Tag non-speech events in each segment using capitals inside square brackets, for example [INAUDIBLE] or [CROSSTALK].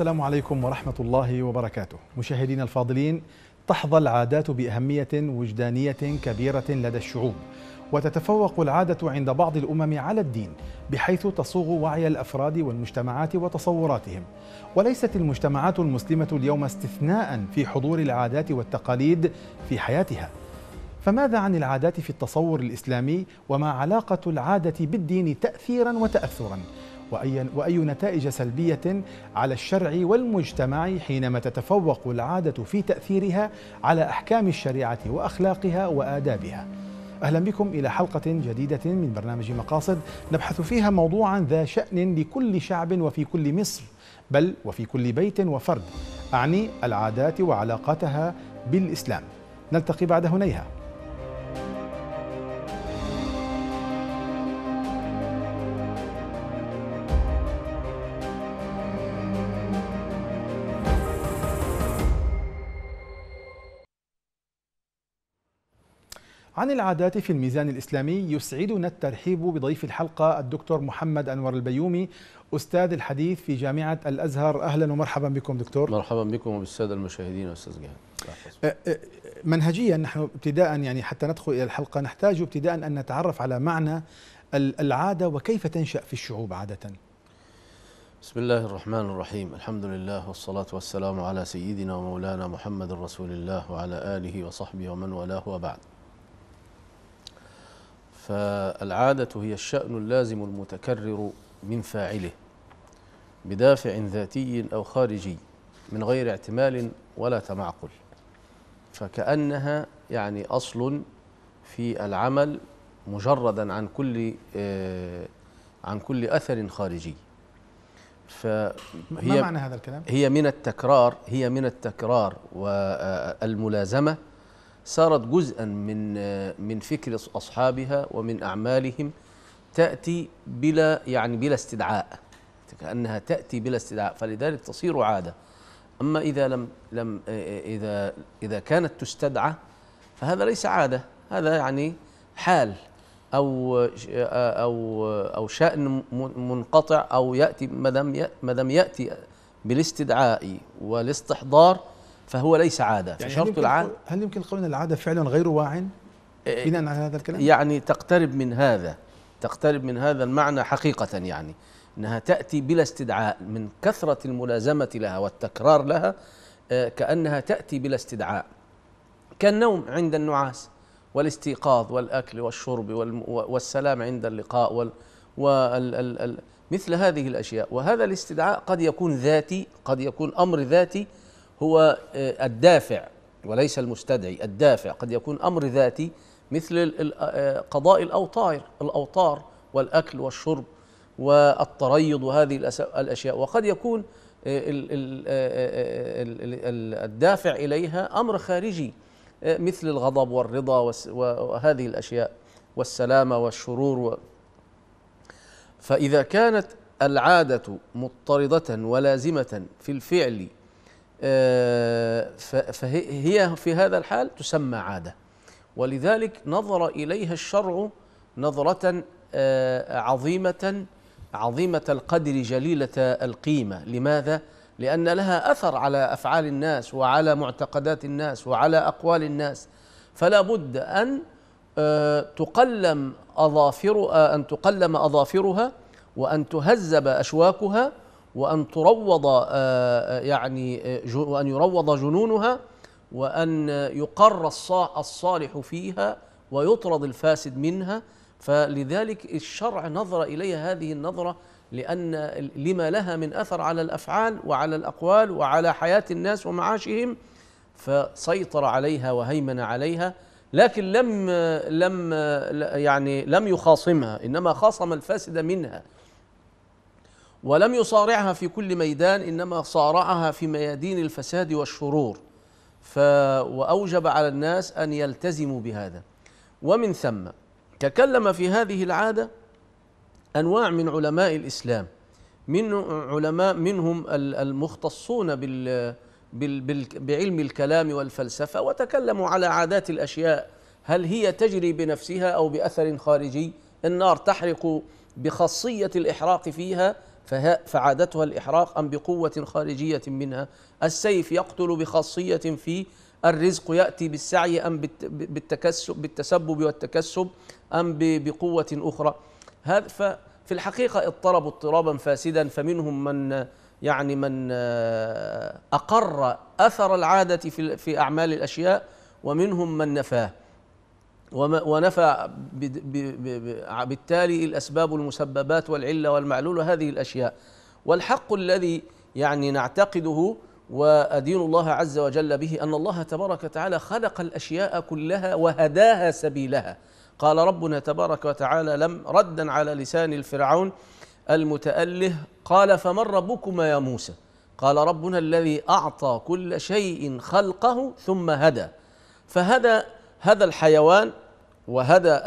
السلام عليكم ورحمة الله وبركاته مشاهدينا الفاضلين تحظى العادات بأهمية وجدانية كبيرة لدى الشعوب وتتفوق العادة عند بعض الأمم على الدين بحيث تصوغ وعي الأفراد والمجتمعات وتصوراتهم وليست المجتمعات المسلمة اليوم استثناء في حضور العادات والتقاليد في حياتها فماذا عن العادات في التصور الإسلامي وما علاقة العادة بالدين تأثيرا وتأثرا وأي, وأي نتائج سلبية على الشرع والمجتمع حينما تتفوق العادة في تأثيرها على أحكام الشريعة وأخلاقها وآدابها اهلا بكم الى حلقه جديده من برنامج مقاصد نبحث فيها موضوعا ذا شان لكل شعب وفي كل مصر بل وفي كل بيت وفرد اعني العادات وعلاقتها بالاسلام نلتقي بعد هنيها عن العادات في الميزان الإسلامي يسعدنا الترحيب بضيف الحلقة الدكتور محمد أنور البيومي أستاذ الحديث في جامعة الأزهر أهلا ومرحبا بكم دكتور مرحبا بكم وبالسادة المشاهدين أستاذ جهاد أه، أه، منهجيا نحن ابتداء يعني حتى ندخل إلى الحلقة نحتاج ابتداء أن نتعرف على معنى العادة وكيف تنشأ في الشعوب عادةً بسم الله الرحمن الرحيم الحمد لله والصلاة والسلام على سيدنا ومولانا محمد رسول الله وعلى آله وصحبه ومن والاه وبعد فالعادة هي الشأن اللازم المتكرر من فاعله بدافع ذاتي أو خارجي من غير اعتمال ولا تمعقل فكأنها يعني أصل في العمل مجردا عن كل آه، عن كل أثر خارجي فهي ما معنى هذا الكلام؟ هي من التكرار هي من التكرار والملازمة صارت جزءا من من فكر اصحابها ومن اعمالهم تاتي بلا يعني بلا استدعاء كانها تاتي بلا استدعاء فلذلك تصير عاده اما اذا لم لم اذا اذا كانت تستدعى فهذا ليس عاده هذا يعني حال او او او شان منقطع او ياتي ما دام ياتي بالاستدعاء والاستحضار فهو ليس عادة يعني فشرط العادة هل يمكن قول العادة فعلا غير واع بناء على هذا الكلام؟ يعني تقترب من هذا تقترب من هذا المعنى حقيقة يعني أنها تأتي بلا استدعاء من كثرة الملازمة لها والتكرار لها آه، كأنها تأتي بلا استدعاء كالنوم عند النعاس والاستيقاظ والأكل والشرب والسلام عند اللقاء وال مثل هذه الأشياء وهذا الاستدعاء قد يكون ذاتي قد يكون أمر ذاتي هو آه، الدافع وليس المستدعي الدافع قد يكون امر ذاتي مثل آه، قضاء الاوطار الاوطار والاكل والشرب والتريض وهذه الاشياء وقد يكون آه، الدافع اليها امر خارجي مثل الغضب والرضا وهذه الاشياء والسلامه والشرور فاذا كانت العاده مضطرده ولازمه في الفعل آه، فهي في هذا الحال تسمى عاده ولذلك نظر اليها الشرع نظره آه، عظيمه عظيمه القدر جليله القيمه لماذا لان لها اثر على افعال الناس وعلى معتقدات الناس وعلى اقوال الناس فلا بد ان آه، تقلم اظافر ان تقلم اظافرها وان تهذب اشواكها وأن تروض آه، آه، يعني آه، وأن يروض جنونها وأن يقر الصالح فيها ويطرد الفاسد منها فلذلك الشرع نظر إليها هذه النظرة لأن لما لها من أثر على الأفعال وعلى الأقوال وعلى حياة الناس ومعاشهم فسيطر عليها وهيمن عليها لكن لم لم يعني لم يخاصمها انما خاصم الفاسد منها ولم يصارعها في كل ميدان إنما صارعها في ميادين الفساد والشرور ف وأوجب على الناس أن يلتزموا بهذا ومن ثم تكلم في هذه العادة أنواع من علماء الإسلام من علماء منهم المختصون بال بعلم الكلام والفلسفة وتكلموا على عادات الأشياء هل هي تجري بنفسها أو بأثر خارجي النار تحرق بخاصية الإحراق فيها فعادتها الإحراق أم بقوة خارجية منها السيف يقتل بخاصية في الرزق يأتي بالسعي أم بالتكسب بالتسبب والتكسب أم بقوة أخرى هذا في الحقيقة اضطربوا اضطرابا فاسدا فمنهم من يعني من أقر أثر العادة في أعمال الأشياء ومنهم من نفاه ونفى بالتالي الاسباب والمسببات والعله والمعلول وهذه الاشياء والحق الذي يعني نعتقده وادين الله عز وجل به ان الله تبارك وتعالى خلق الاشياء كلها وهداها سبيلها قال ربنا تبارك وتعالى لم ردا على لسان الفرعون المتأله قال فمن ربكما يا موسى قال ربنا الذي أعطى كل شيء خلقه ثم هدى فهدى هذا الحيوان وهدى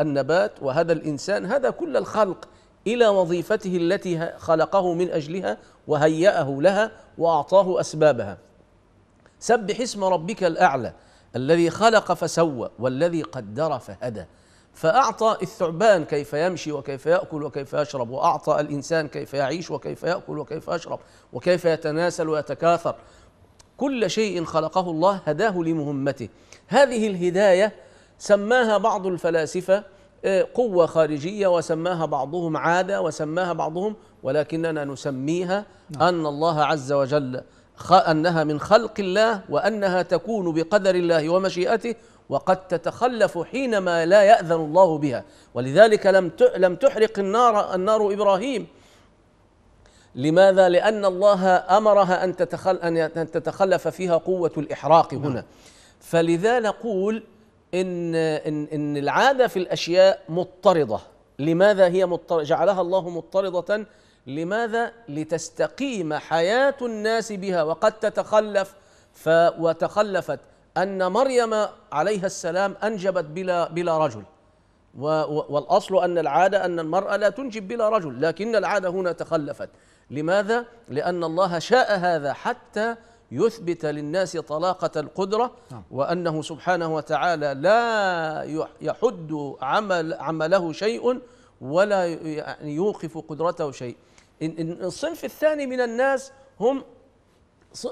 النبات وهدى الانسان هذا كل الخلق الى وظيفته التي خلقه من اجلها وهيأه لها واعطاه اسبابها. سبح اسم ربك الاعلى الذي خلق فسوى والذي قدر فهدى. فأعطى الثعبان كيف يمشي وكيف يأكل وكيف يشرب وأعطى الإنسان كيف يعيش وكيف يأكل وكيف يشرب وكيف يتناسل ويتكاثر كل شيء خلقه الله هداه لمهمته هذه الهداية سماها بعض الفلاسفه آه، قوه خارجيه وسماها بعضهم عاده وسماها بعضهم ولكننا نسميها نعم. ان الله عز وجل انها من خلق الله وانها تكون بقدر الله ومشيئته وقد تتخلف حينما لا ياذن الله بها ولذلك لم لم تحرق النار النار ابراهيم لماذا؟ لأن الله أمرها أن أن تتخلف فيها قوة الإحراق هنا نعم. فلذا نقول إن, إن, إن العادة في الأشياء مضطردة لماذا هي مضطردة جعلها الله مضطردة لماذا لتستقيم حياة الناس بها وقد تتخلف ف وتخلفت أن مريم عليها السلام أنجبت بلا, بلا رجل والأصل أن العادة أن المرأة لا تنجب بلا رجل لكن العادة هنا تخلفت لماذا؟ لأن الله شاء هذا حتى يثبت للناس طلاقة القدرة نعم. وأنه سبحانه وتعالى لا يحد عمل عمله شيء ولا يعني يوقف قدرته شيء الصنف الثاني من الناس هم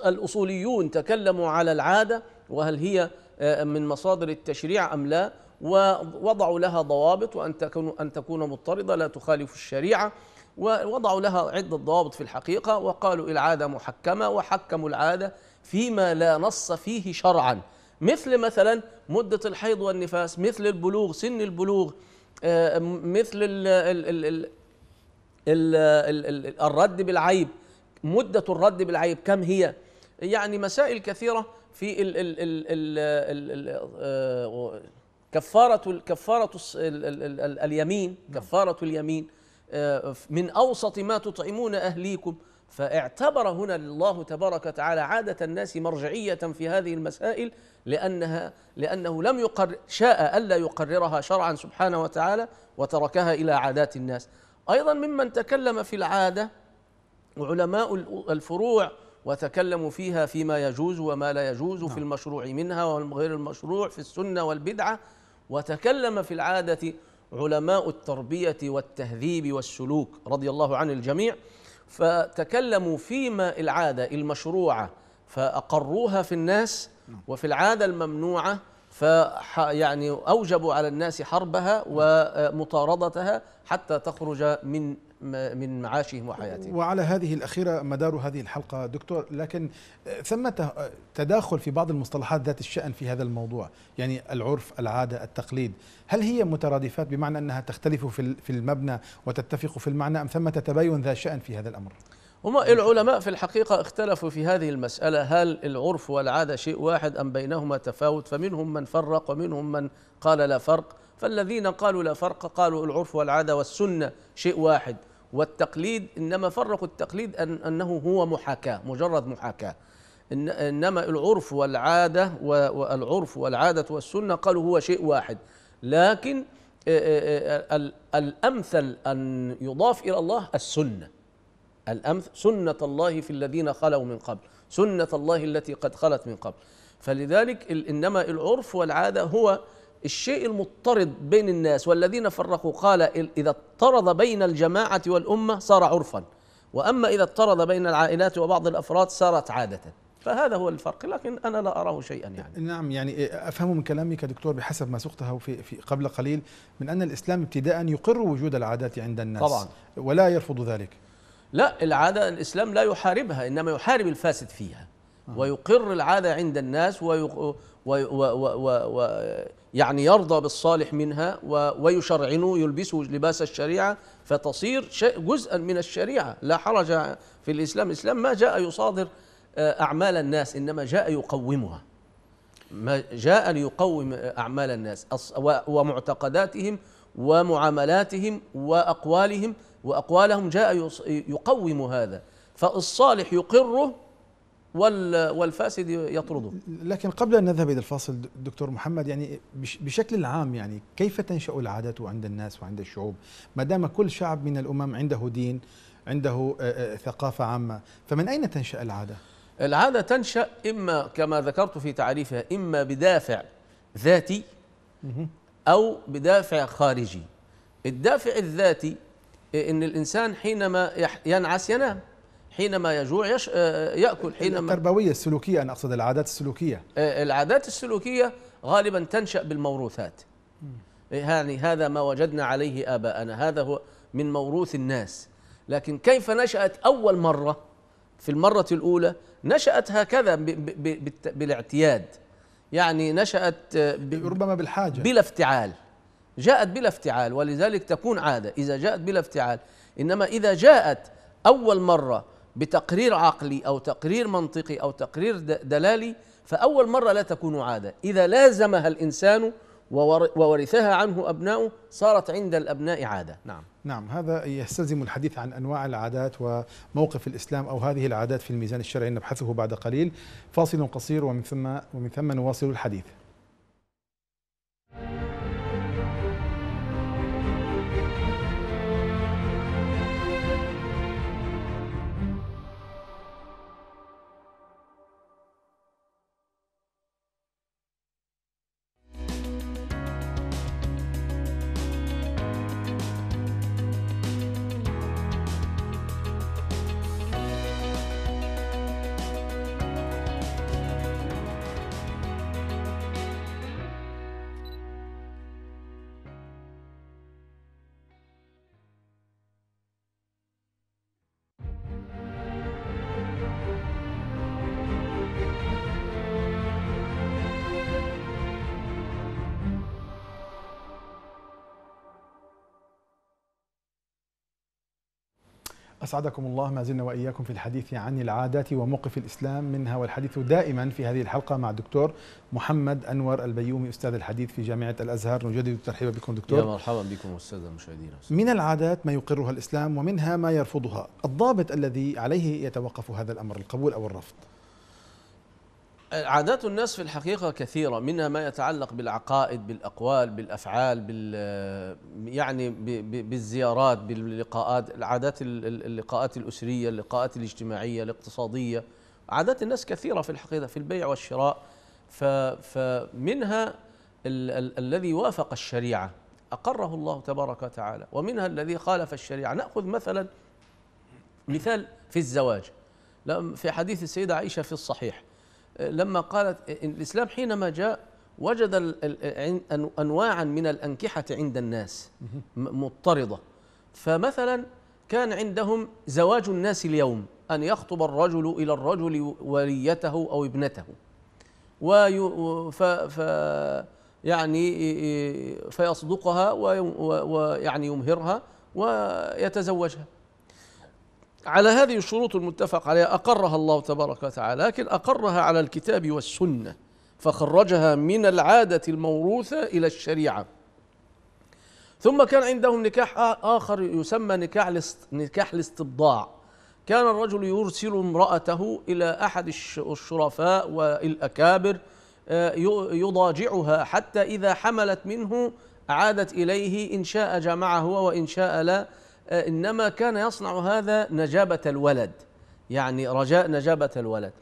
الأصوليون تكلموا على العادة وهل هي آه، من مصادر التشريع أم لا ووضعوا لها ضوابط وأن تكون أن تكون مضطردة لا تخالف الشريعة ووضعوا لها عدة ضوابط في الحقيقة وقالوا العادة محكمة وحكموا العادة فيما لا نص فيه شرعا مثل مثلا مدة الحيض والنفاس مثل البلوغ سن البلوغ مثل الرد بالعيب مدة الرد بالعيب كم هي يعني مسائل كثيرة في كفارة كفارة اليمين كفارة اليمين آه، من أوسط ما تطعمون أهليكم فاعتبر هنا الله تبارك وتعالى عادة الناس مرجعية في هذه المسائل لأنها لأنه لم يقر شاء ألا يقررها شرعا سبحانه وتعالى وتركها إلى عادات الناس أيضا ممن تكلم في العادة علماء الفروع وتكلموا فيها فيما يجوز وما لا يجوز نعم. في المشروع منها وغير المشروع في السنة والبدعة وتكلم في العادة علماء التربية والتهذيب والسلوك رضي الله عن الجميع فتكلموا فيما العادة المشروعة فأقروها في الناس وفي العادة الممنوعة ف يعني أوجبوا على الناس حربها ومطاردتها حتى تخرج من من معاشهم وحياتهم وعلى هذه الأخيرة مدار هذه الحلقة دكتور لكن ثمة تداخل في بعض المصطلحات ذات الشأن في هذا الموضوع يعني العرف العادة التقليد هل هي مترادفات بمعنى أنها تختلف في المبنى وتتفق في المعنى أم ثمة تباين ذا شأن في هذا الأمر؟ هم العلماء في الحقيقة اختلفوا في هذه المسألة هل العرف والعادة شيء واحد أم بينهما تفاوت فمنهم من فرق ومنهم من قال لا فرق فالذين قالوا لا فرق قالوا العرف والعادة والسنة شيء واحد والتقليد انما فرقوا التقليد أن انه هو محاكاه مجرد محاكاه إن انما العرف والعاده والعرف والعاده والسنه قالوا هو شيء واحد لكن الامثل ان يضاف الى الله السنه الامثل سنه الله في الذين خلوا من قبل سنه الله التي قد خلت من قبل فلذلك انما العرف والعاده هو الشيء المضطرد بين الناس والذين فرقوا قال إذا اضطرد بين الجماعة والأمة صار عرفا وأما إذا اضطرد بين العائلات وبعض الأفراد صارت عادة فهذا هو الفرق لكن انا لا اراه شيئا يعني نعم يعني إيه، افهم من كلامك دكتور بحسب ما سقته في, في قبل قليل من ان الاسلام ابتداء يقر وجود العادات عند الناس طبعا ولا يرفض ذلك لا العاده الاسلام لا يحاربها انما يحارب الفاسد فيها آه. ويقر العاده عند الناس ويعني يرضى بالصالح منها ويشرعنه يلبسه لباس الشريعة فتصير جزءا من الشريعة لا حرج في الإسلام الإسلام ما جاء يصادر آه، أعمال الناس إنما جاء يقومها ما جاء ليقوم آه، أعمال الناس ومعتقداتهم ومعاملاتهم وأقوالهم وأقوالهم جاء يقوم هذا فالصالح يقره والفاسد يطرده لكن قبل أن نذهب إلى الفاصل دكتور محمد يعني بشكل عام يعني كيف تنشأ العادات عند الناس وعند الشعوب ما دام كل شعب من الأمم عنده دين عنده ثقافة عامة فمن أين تنشأ العادة؟ العادة تنشأ إما كما ذكرت في تعريفها إما بدافع ذاتي أو بدافع خارجي الدافع الذاتي إن الإنسان حينما ينعس ينام حينما يجوع يش... آه، آه، ياكل حينما التربويه السلوكيه انا اقصد العادات السلوكيه آه، العادات السلوكيه غالبا تنشا بالموروثات إيه، يعني هذا ما وجدنا عليه اباءنا هذا هو من موروث الناس لكن كيف نشات اول مره في المره الاولى نشات هكذا ب... ب... بالاعتياد يعني نشات ب... إيه، ربما بالحاجه بلا افتعال جاءت بلا افتعال ولذلك تكون عاده اذا جاءت بلا افتعال انما اذا جاءت اول مره بتقرير عقلي او تقرير منطقي او تقرير دلالي فاول مره لا تكون عاده اذا لازمها الانسان وورثها عنه أبناؤه صارت عند الأبناء عادة نعم نعم هذا يستلزم الحديث عن أنواع العادات وموقف الإسلام أو هذه العادات في الميزان الشرعي نبحثه بعد قليل فاصل قصير ومن ثم ومن ثم نواصل الحديث أسعدكم الله ما زلنا وإياكم في الحديث عن العادات وموقف الإسلام منها والحديث دائما في هذه الحلقة مع الدكتور محمد أنور البيومي أستاذ الحديث في جامعة الأزهر نجدد الترحيب بكم دكتور يا مرحبا بكم أستاذ المشاهدين من العادات ما يقرها الإسلام ومنها ما يرفضها الضابط الذي عليه يتوقف هذا الأمر القبول أو الرفض عادات الناس في الحقيقة كثيرة منها ما يتعلق بالعقائد بالأقوال بالأفعال بال يعني بالزيارات باللقاءات العادات اللقاءات الأسرية اللقاءات الاجتماعية الاقتصادية عادات الناس كثيرة في الحقيقة في البيع والشراء فمنها ال ال الذي وافق الشريعة أقره الله تبارك وتعالى ومنها الذي خالف الشريعة نأخذ مثلا مثال في الزواج في حديث السيدة عائشة في الصحيح لما قالت الإسلام حينما جاء وجد أنواعا من الأنكحة عند الناس مضطردة فمثلا كان عندهم زواج الناس اليوم أن يخطب الرجل إلى الرجل وليته أو ابنته و ف ف يعني فيصدقها ويعني يمهرها ويتزوجها على هذه الشروط المتفق عليها أقرها الله تبارك وتعالى لكن أقرها على الكتاب والسنة فخرجها من العادة الموروثة إلى الشريعة ثم كان عندهم نكاح آخر يسمى نكاح نكاح الاستبضاع كان الرجل يرسل امرأته إلى أحد الشرفاء والأكابر آه، يضاجعها حتى إذا حملت منه عادت إليه إن شاء جمعه وإن شاء لا آه، إنما كان يصنع هذا نجابة الولد يعني رجاء نجابة الولد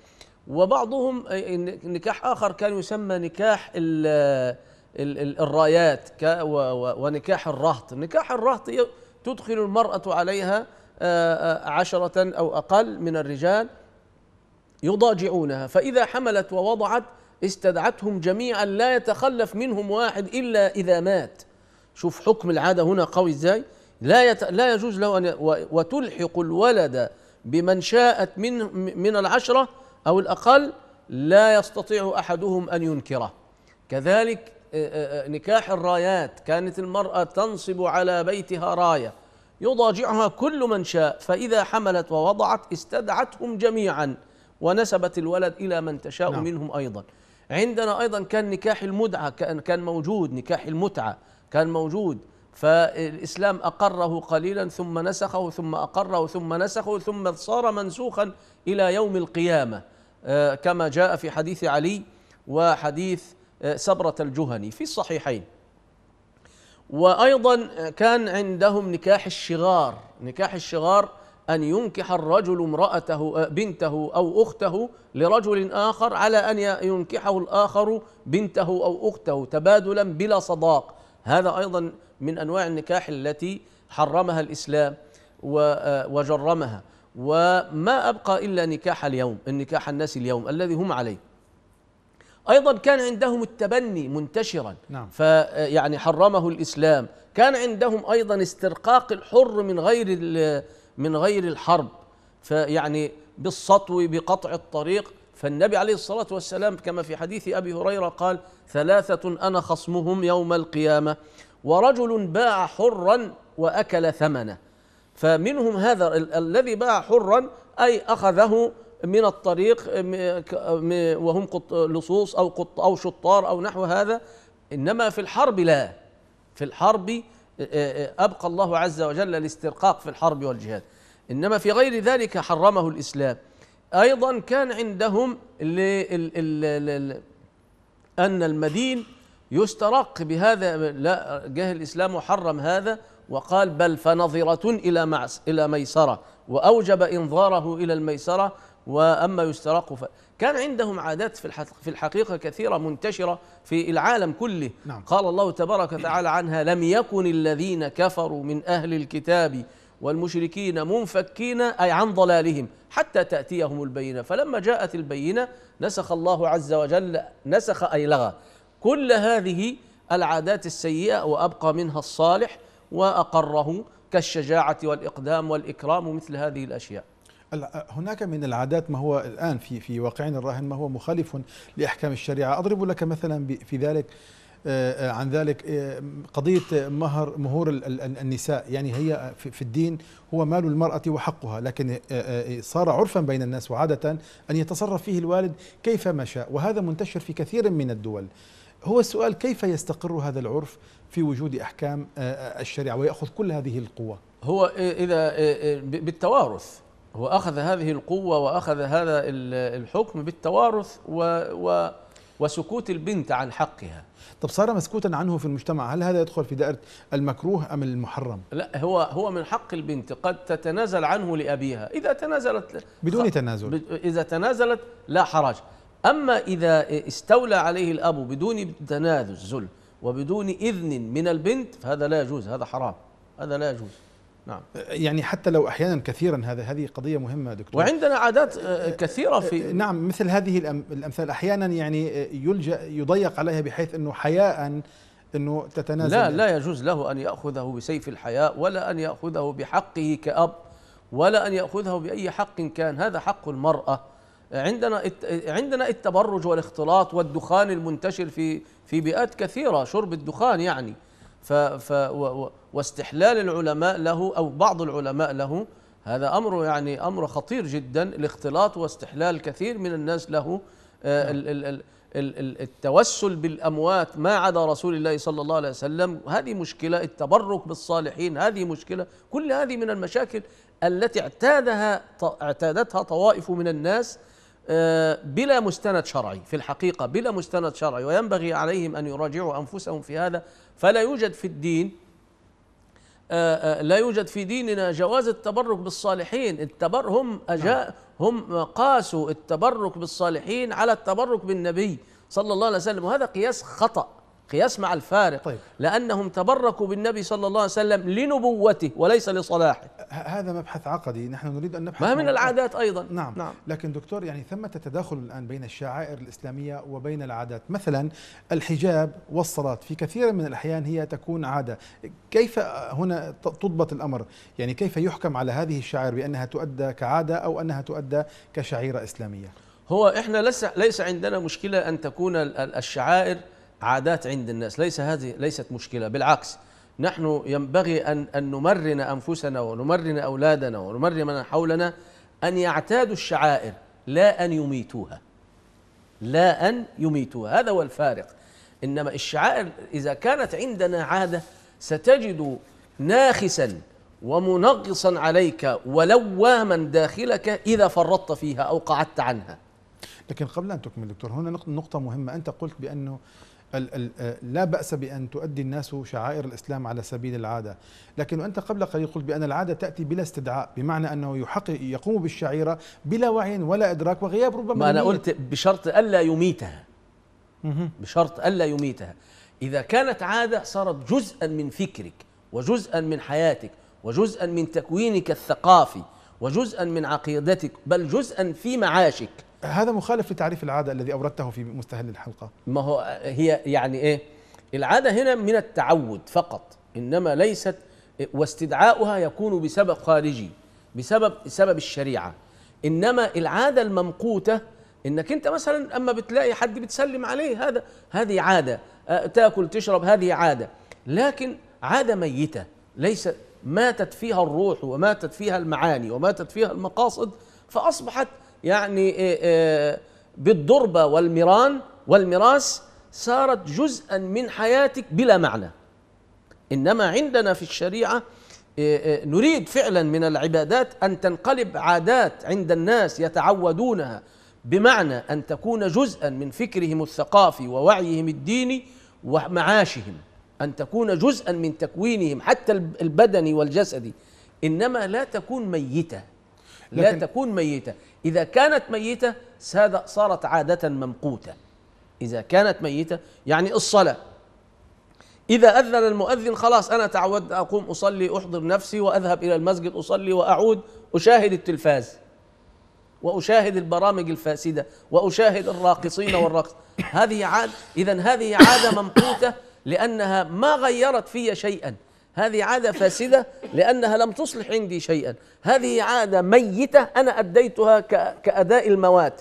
وبعضهم آه، نكاح آخر كان يسمى نكاح آه، الرايات ونكاح الرهط نكاح الرهط تدخل المرأة عليها عشرة أو أقل من الرجال يضاجعونها فإذا حملت ووضعت استدعتهم جميعا لا يتخلف منهم واحد إلا إذا مات شوف حكم العادة هنا قوي إزاي لا يت... لا يجوز له ان وتلحق الولد بمن شاءت من من العشره او الاقل لا يستطيع احدهم ان ينكره كذلك نكاح الرايات كانت المراه تنصب على بيتها رايه يضاجعها كل من شاء فاذا حملت ووضعت استدعتهم جميعا ونسبت الولد الى من تشاء نعم. منهم ايضا عندنا ايضا كان نكاح المدعه كان كان موجود نكاح المتعه كان موجود فالإسلام أقره قليلا ثم نسخه ثم أقره ثم نسخه ثم صار منسوخا إلى يوم القيامة آه، كما جاء في حديث علي وحديث آه، سبرة الجهني في الصحيحين وأيضا آه، كان عندهم نكاح الشغار نكاح الشغار أن ينكح الرجل امرأته بنته أو أخته لرجل آخر على أن ينكحه الآخر بنته أو أخته تبادلا بلا صداق هذا أيضا من انواع النكاح التي حرمها الاسلام آه، وجرمها وما ابقى الا نكاح اليوم النكاح الناس اليوم الذي هم عليه ايضا كان عندهم التبني منتشرا نعم. فيعني آه، حرمه الاسلام كان عندهم ايضا استرقاق الحر من غير من غير الحرب فيعني بالسطو بقطع الطريق فالنبي عليه الصلاه والسلام كما في حديث ابي هريره قال ثلاثه انا خصمهم يوم القيامه ورجل باع حرا واكل ثمنه فمنهم هذا ال- الذي باع حرا اي اخذه من الطريق وهم لصوص او قط او شطار او نحو هذا انما في الحرب لا في الحرب ابقى الله عز وجل الاسترقاق في الحرب والجهاد انما في غير ذلك حرمه الاسلام ايضا كان عندهم ان المدين يسترق بهذا لا جه الإسلام وحرم هذا وقال بل فنظرة إلى معس إلى ميسرة وأوجب إنظاره إلى الميسرة وأما يسترق ف... كان عندهم عادات في الحق في الحقيقة كثيرة منتشرة في العالم كله نعم. قال الله تبارك وتعالى عنها لم يكن الذين كفروا من أهل الكتاب والمشركين منفكين أي عن ضلالهم حتى تأتيهم البينة فلما جاءت البينة نسخ الله عز وجل نسخ أي لغى كل هذه العادات السيئة وأبقى منها الصالح وأقره كالشجاعة والإقدام والإكرام ومثل هذه الأشياء هناك من العادات ما هو الآن في في واقعنا الراهن ما هو مخالف لأحكام الشريعة أضرب لك مثلا في ذلك آه، عن ذلك آه، قضية مهر مهور النساء يعني هي في الدين هو مال المرأة وحقها لكن آه، صار عرفا بين الناس وعادة أن يتصرف فيه الوالد كيفما شاء وهذا منتشر في كثير من الدول هو السؤال كيف يستقر هذا العرف في وجود احكام آه، آه، الشريعه وياخذ كل هذه القوه؟ هو اذا بالتوارث هو اخذ هذه القوه واخذ هذا الحكم بالتوارث و, و وسكوت البنت عن حقها طب صار مسكوتا عنه في المجتمع هل هذا يدخل في دائرة المكروه أم المحرم لا هو هو من حق البنت قد تتنازل عنه لأبيها إذا تنازلت بدون تنازل إذا تنازلت لا حرج أما إذا استولى عليه الأب بدون تنازل وبدون إذن من البنت فهذا لا يجوز هذا حرام هذا لا يجوز نعم يعني حتى لو احيانا كثيرا هذا هذه قضيه مهمه دكتور وعندنا عادات آه، آه، كثيره في آه، نعم مثل هذه الامثال احيانا يعني يلجا يضيق عليها بحيث انه حياء انه تتنازل لا يعني. لا يجوز له ان ياخذه بسيف الحياء ولا ان ياخذه بحقه كاب ولا ان ياخذه باي حق كان هذا حق المراه عندنا عندنا التبرج والاختلاط والدخان المنتشر في في بيئات كثيره شرب الدخان يعني ف ف واستحلال العلماء له او بعض العلماء له هذا امر يعني امر خطير جدا الاختلاط واستحلال كثير من الناس له آه، التوسل بالاموات ما عدا رسول الله صلى الله عليه وسلم هذه مشكله التبرك بالصالحين هذه مشكله كل هذه من المشاكل التي اعتادها اعتادتها طوائف من الناس آه، بلا مستند شرعي في الحقيقة بلا مستند شرعي وينبغي عليهم أن يراجعوا أنفسهم في هذا فلا يوجد في الدين آه، آه، لا يوجد في ديننا جواز التبرك بالصالحين التبر هم أجاء نعم. هم قاسوا التبرك بالصالحين على التبرك بالنبي صلى الله عليه وسلم وهذا قياس خطأ قياس مع الفارق طيب. لأنهم تبركوا بالنبي صلى الله عليه وسلم لنبوته وليس لصلاحه هذا مبحث عقدي نحن نريد ان نبحث ما من العادات ايضا نعم. نعم لكن دكتور يعني ثمة تداخل الان بين الشعائر الاسلاميه وبين العادات مثلا الحجاب والصلاه في كثير من الاحيان هي تكون عاده كيف هنا تضبط الامر يعني كيف يحكم على هذه الشعائر بانها تؤدى كعاده او انها تؤدى كشعيره اسلاميه هو احنا ليس ليس عندنا مشكله ان تكون الشعائر عادات عند الناس ليس هذه ليست مشكله بالعكس نحن ينبغي أن, أن نمرن أنفسنا ونمرن أولادنا ونمرن من حولنا أن يعتادوا الشعائر لا أن يميتوها لا أن يميتوها هذا هو الفارق إنما الشعائر إذا كانت عندنا عادة ستجد ناخسا ومنغصا عليك ولواما داخلك إذا فرطت فيها أو قعدت عنها لكن قبل أن تكمل دكتور هنا نقطة مهمة أنت قلت بأنه آه، لا بأس بأن تؤدي الناس شعائر الإسلام على سبيل العادة لكن أنت قبل قليل قلت بأن العادة تأتي بلا استدعاء بمعنى أنه يحقق يقوم بالشعيرة بلا وعي ولا إدراك وغياب ربما ما أنا قلت بشرط ألا يميتها بشرط ألا يميتها إذا كانت عادة صارت جزءا من فكرك وجزءا من حياتك وجزءا من تكوينك الثقافي وجزءا من عقيدتك بل جزءا في معاشك هذا مخالف لتعريف العادة الذي أوردته في مستهل الحلقة ما هو هي يعني إيه العادة هنا من التعود فقط إنما ليست واستدعاؤها يكون بسبب خارجي بسبب سبب الشريعة إنما العادة الممقوتة انك انت مثلا اما بتلاقي حد بتسلم عليه هذا هذه عاده أه، تاكل تشرب هذه عاده لكن عاده ميته ليس ماتت فيها الروح وماتت فيها المعاني وماتت فيها المقاصد فاصبحت يعني إيه، إيه، بالضربة والمران والمراس صارت جزءا من حياتك بلا معنى إنما عندنا في الشريعة إيه، نريد فعلا من العبادات أن تنقلب عادات عند الناس يتعودونها بمعنى أن تكون جزءا من فكرهم الثقافي ووعيهم الديني ومعاشهم أن تكون جزءا من تكوينهم حتى البدني والجسدي إنما لا تكون ميتة لا تكون ميتة إذا كانت ميتة صارت عادة ممقوتة إذا كانت ميتة يعني الصلاة إذا أذن المؤذن خلاص أنا تعودت أقوم أصلي أحضر نفسي وأذهب إلى المسجد أصلي وأعود أشاهد التلفاز وأشاهد البرامج الفاسدة وأشاهد الراقصين والرقص هذه عادة إذا هذه عادة ممقوتة لأنها ما غيرت في شيئا هذه عادة فاسدة لأنها لم تصلح عندي شيئا هذه عادة ميتة أنا أديتها كأداء الموات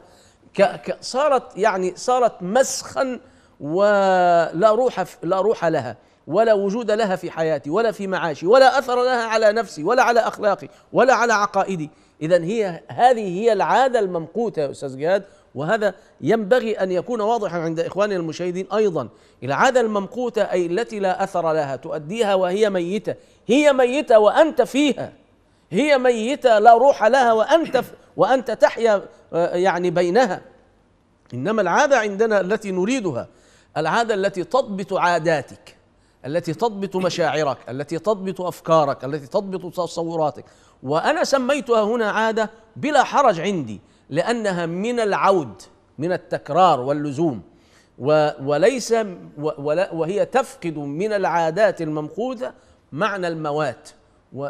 صارت يعني صارت مسخا ولا روح لا روح لها ولا وجود لها في حياتي ولا في معاشي ولا اثر لها على نفسي ولا على اخلاقي ولا على عقائدي اذا هي هذه هي العاده الممقوته يا استاذ جهاد وهذا ينبغي أن يكون واضحا عند إخواننا المشاهدين أيضا العادة الممقوتة أي التي لا أثر لها تؤديها وهي ميتة هي ميتة وأنت فيها هي ميتة لا روح لها وأنت وأنت تحيا آه، يعني بينها إنما العادة عندنا التي نريدها العادة التي تضبط عاداتك التي تضبط مشاعرك التي تضبط أفكارك التي تضبط تصوراتك وأنا سميتها هنا عادة بلا حرج عندي لأنها من العود من التكرار واللزوم وليس وهي تفقد من العادات الممقوذة معنى الموات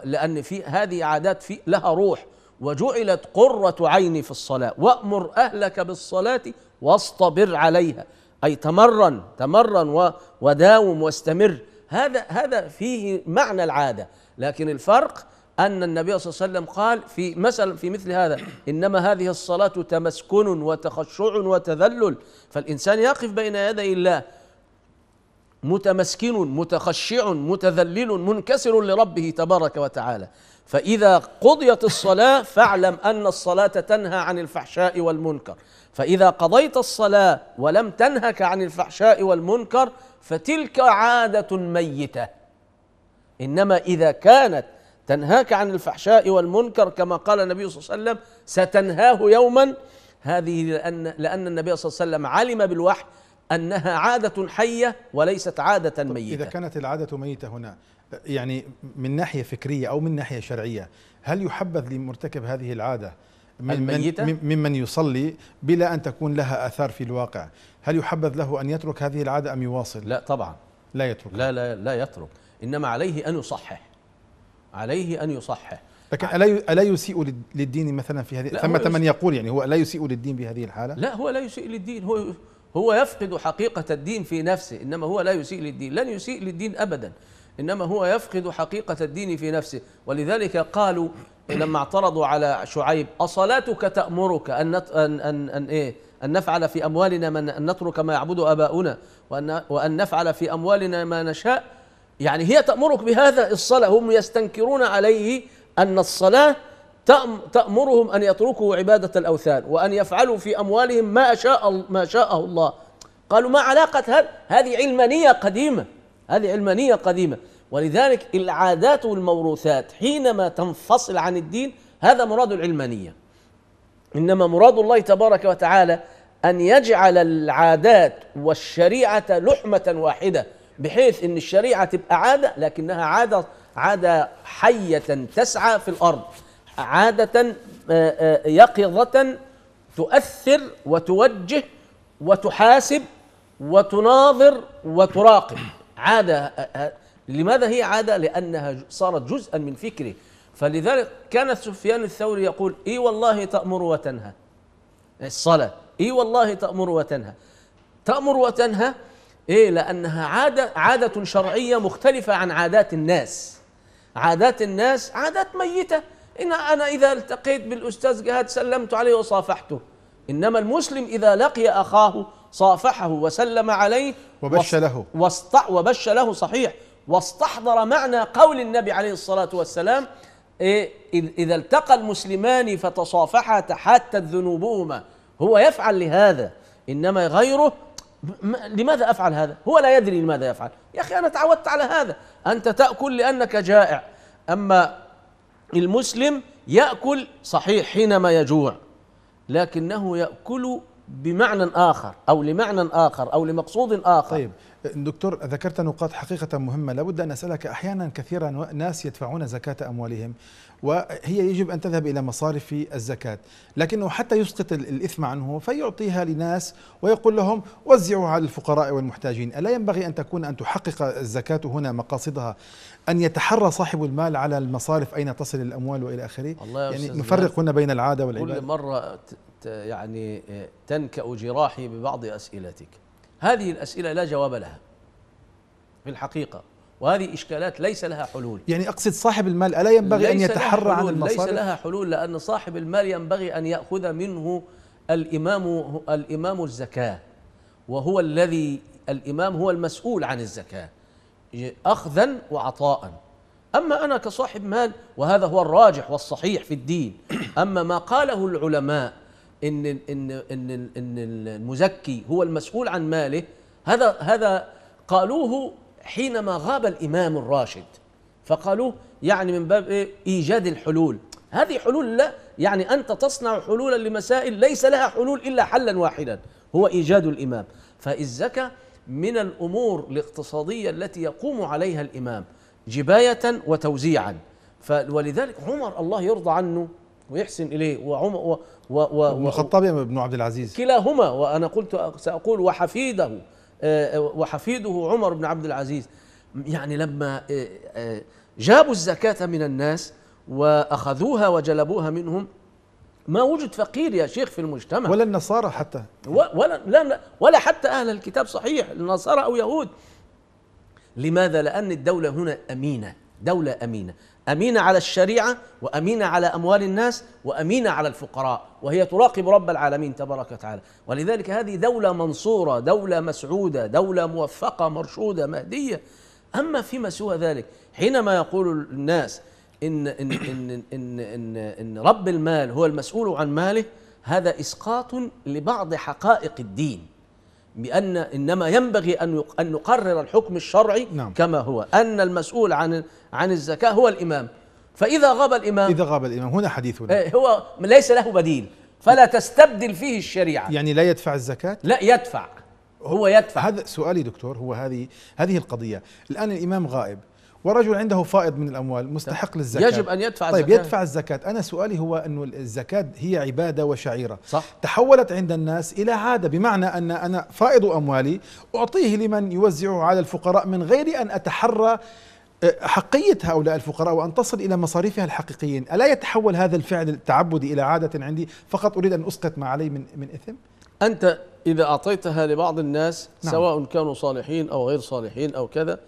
لأن في هذه عادات في لها روح وجعلت قرة عيني في الصلاة وأمر أهلك بالصلاة واصطبر عليها أي تمرن تمرن وداوم واستمر هذا هذا فيه معنى العادة لكن الفرق أن النبي صلى الله عليه وسلم قال في مثلا في مثل هذا إنما هذه الصلاة تمسكن وتخشع وتذلل فالإنسان يقف بين يدي الله متمسكن متخشع متذلل منكسر لربه تبارك وتعالى فإذا قضيت الصلاة فاعلم أن الصلاة تنهى عن الفحشاء والمنكر فإذا قضيت الصلاة ولم تنهك عن الفحشاء والمنكر فتلك عادة ميتة إنما إذا كانت تنهاك عن الفحشاء والمنكر كما قال النبي صلى الله عليه وسلم ستنهاه يوما هذه لأن, لأن النبي صلى الله عليه وسلم علم بالوحي أنها عادة حية وليست عادة ميتة إذا كانت العادة ميتة هنا يعني من ناحية فكرية أو من ناحية شرعية هل يحبذ لمرتكب هذه العادة من الميتة من ممن يصلي بلا أن تكون لها آثار في الواقع هل يحبذ له أن يترك هذه العادة أم يواصل لا طبعا لا يترك لا لا, لا يترك إنما عليه أن يصحح عليه أن يصحح لكن ألا ألا يسيء للدين مثلا في هذه ثمة من يقول يعني هو ألا يسيء للدين بهذه الحالة؟ لا هو لا يسيء للدين هو هو يفقد حقيقة الدين في نفسه إنما هو لا يسيء للدين لن يسيء للدين أبدا إنما هو يفقد حقيقة الدين في نفسه ولذلك قالوا لما اعترضوا على شعيب أصلاتك تأمرك أن أن أن, أن إيه أن نفعل في أموالنا من أن نترك ما يعبد آباؤنا وأن وأن نفعل في أموالنا ما نشاء يعني هي تأمرك بهذا الصلاة هم يستنكرون عليه أن الصلاة تأمرهم أن يتركوا عبادة الأوثان وأن يفعلوا في أموالهم ما شاء ما شاءه الله قالوا ما علاقة هذا هذه علمانية قديمة هذه علمانية قديمة ولذلك العادات والموروثات حينما تنفصل عن الدين هذا مراد العلمانية إنما مراد الله تبارك وتعالى أن يجعل العادات والشريعة لحمة واحدة بحيث ان الشريعه تبقى عاده لكنها عاده عاده حيه تسعى في الارض عاده آه، آه، يقظه تؤثر وتوجه وتحاسب وتناظر وتراقب عاده آه، لماذا هي عاده لانها صارت جزءا من فكره فلذلك كان سفيان الثوري يقول اي والله تامر وتنهى الصلاه اي والله تامر وتنهى تامر وتنهى إيه لأنها عادة, عادة شرعية مختلفة عن عادات الناس عادات الناس عادات ميتة إن أنا إذا التقيت بالأستاذ جهاد سلمت عليه وصافحته إنما المسلم إذا لقي أخاه صافحه وسلم عليه وبش له وبش له صحيح واستحضر معنى قول النبي عليه الصلاة والسلام إيه إذا التقى المسلمان فتصافحا تحاتت ذنوبهما هو يفعل لهذا إنما غيره لماذا افعل هذا؟ هو لا يدري لماذا يفعل، يا اخي انا تعودت على هذا، انت تاكل لانك جائع، اما المسلم ياكل صحيح حينما يجوع، لكنه ياكل بمعنى اخر او لمعنى اخر او لمقصود اخر. طيب دكتور ذكرت نقاط حقيقة مهمة لابد أن أسألك أحيانا كثيرا ناس يدفعون زكاة أموالهم وهي يجب أن تذهب إلى مصارف الزكاة لكنه حتى يسقط الإثم عنه فيعطيها لناس ويقول لهم وزعوا على الفقراء والمحتاجين ألا ينبغي أن تكون أن تحقق الزكاة هنا مقاصدها أن يتحرى صاحب المال على المصارف أين تصل الأموال وإلى آخره يعني نفرق هنا بين العادة والعبادة كل مرة يعني آه، تنكأ جراحي ببعض أسئلتك هذه الأسئلة لا جواب لها في الحقيقة وهذه إشكالات ليس لها حلول يعني أقصد صاحب المال ألا ينبغي أن يتحرى عن المصارف؟ ليس لها حلول لأن صاحب المال ينبغي أن يأخذ منه الإمام, الإمام الزكاة وهو الذي الإمام هو المسؤول عن الزكاة أخذا وعطاء أما أنا كصاحب مال وهذا هو الراجح والصحيح في الدين أما ما قاله العلماء إن إن إن إن المزكي هو المسؤول عن ماله هذا هذا قالوه حينما غاب الإمام الراشد فقالوا يعني من باب إيه؟ إيجاد الحلول هذه حلول لا يعني أنت تصنع حلولا لمسائل ليس لها حلول إلا حلا واحدا هو إيجاد الإمام فالزكاة من الأمور الاقتصادية التي يقوم عليها الإمام جباية وتوزيعا ولذلك عمر الله يرضى عنه ويحسن إليه وعمر و و و, ابن عبد العزيز كلاهما وأنا قلت سأقول وحفيده آه، آه، وحفيده عمر بن عبد العزيز يعني لما آه، جابوا الزكاة من الناس وأخذوها وجلبوها منهم ما وجد فقير يا شيخ في المجتمع ولا النصارى حتى ولا لا ولا حتى أهل الكتاب صحيح النصارى أو يهود لماذا؟ لأن الدولة هنا أمينة دولة أمينة أمينة على الشريعة وأمينة على أموال الناس وأمينة على الفقراء وهي تراقب رب العالمين تبارك وتعالى ولذلك هذه دولة منصورة دولة مسعودة دولة موفقة مرشودة مهدية أما فيما سوى ذلك حينما يقول الناس إن, إن, إن, إن, إن, إن رب المال هو المسؤول عن ماله هذا إسقاط لبعض حقائق الدين بأن إنما ينبغي أن أن نقرر الحكم الشرعي نعم. كما هو أن المسؤول عن عن الزكاة هو الإمام فإذا غاب الإمام إذا غاب الإمام هنا حديثنا إيه، هو ليس له بديل فلا تستبدل فيه الشريعة يعني لا يدفع الزكاة؟ لا يدفع هو يدفع هذا سؤالي دكتور هو هذه هذه القضية الآن الإمام غائب ورجل عنده فائض من الأموال مستحق للزكاة يجب أن يدفع طيب الزكاة يدفع الزكاة أنا سؤالي هو أن الزكاة هي عبادة وشعيرة صح تحولت عند الناس إلى عادة بمعنى أن أنا فائض أموالي أعطيه لمن يوزعه على الفقراء من غير أن أتحرى آه، حقية هؤلاء الفقراء وأن تصل إلى مصاريفها الحقيقيين ألا يتحول هذا الفعل التعبدي إلى عادة عندي فقط أريد أن أسقط ما علي من, من إثم أنت إذا أعطيتها لبعض الناس نعم. سواء كانوا صالحين أو غير صالحين أو كذا